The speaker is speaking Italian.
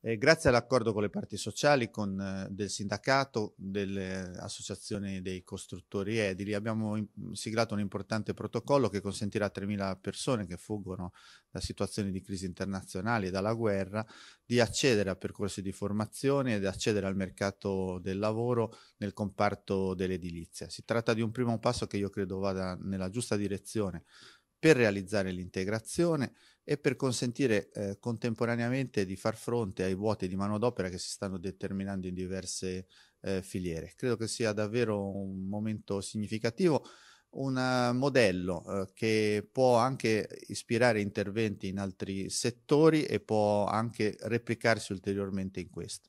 Eh, grazie all'accordo con le parti sociali, con, eh, del sindacato, delle associazioni dei costruttori edili, abbiamo in, siglato un importante protocollo che consentirà a 3.000 persone che fuggono da situazioni di crisi internazionali e dalla guerra di accedere a percorsi di formazione ed accedere al mercato del lavoro nel comparto dell'edilizia. Si tratta di un primo passo che io credo vada nella giusta direzione per realizzare l'integrazione e per consentire eh, contemporaneamente di far fronte ai vuoti di manodopera che si stanno determinando in diverse eh, filiere. Credo che sia davvero un momento significativo, un uh, modello eh, che può anche ispirare interventi in altri settori e può anche replicarsi ulteriormente in questo.